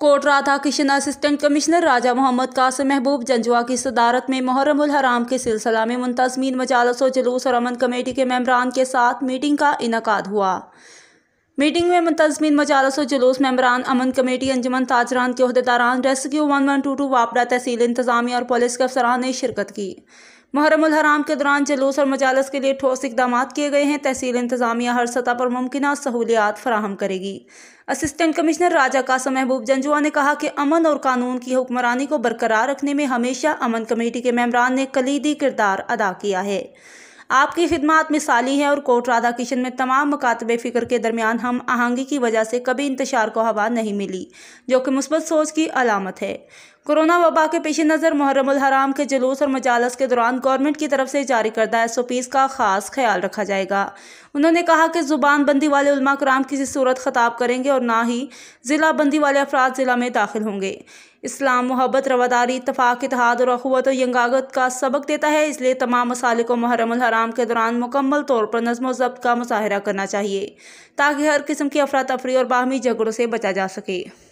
कोटराधा था Kishan assistant commissioner Raja Mohammad Qasim Mehboob Janjua की सदारत में मुहरम हराम के सिलसिला में मुंतजमीन मजालस व जुलूस और अमन कमेटी के मेम्बरान के साथ मीटिंग का इनका हुआ मीटिंग में मुंतजमीन मजालस व जुलूस मेम्बरान अमन कमेटी अंजमन ताजरान के अहदेदारान rescue one one two two वापड़ा तहसील इंतजामिया और पुलिस के अफसरान ने शिरकत की मुहरम हराम के दौरान जलूस और मजालस के लिए ठोस इकदाम किए गए हैं तहसील इंतजामिया हर सतह पर मुमकिन सहूलियात फराहम करेगी असिस्टेंट कमिश्नर राजा कासम महबूब जंजुआ ने कहा कि अमन और कानून की हुक्मरानी को बरकरार रखने में हमेशा अमन कमेटी के मेम्बरान ने कलीदी किरदार अदा किया है आपकी खिदमत मिसाली है और कोर्ट राधा किशन में तमाम मकातब फ़िक्र के दरमियान हम आहंगी की वजह से कभी इंतशार को हवा नहीं मिली जो कि मुस्बत सोच की अलामत है कोरोना वबा के पेश नज़र मुहर्रम हराम के जुलूस और मजालस के दौरान गवर्नमेंट की तरफ से जारी करदा एस ओ पीज़ का खास ख्याल रखा जाएगा उन्होंने कहा कि ज़ुबान बंदी वाले उलमा कराम किसी सूरत ख़ताब करेंगे और ना ही ज़िला बंदी वाले अफराद ज़िला में दाखिल होंगे इस्लाम मोहब्बत रवादारी इतफाक़ इतिहाद और अखवत और यंगागत का सबक देता है इसलिए तमाम मसाले को मुहरम हराम के दौरान मुकम्मल तौर पर नज़म ज़ब्त का मुजाहरा करना चाहिए ताकि हर किस्म की अफरा तफरी और बाहमी झगड़ों से बचा जा सके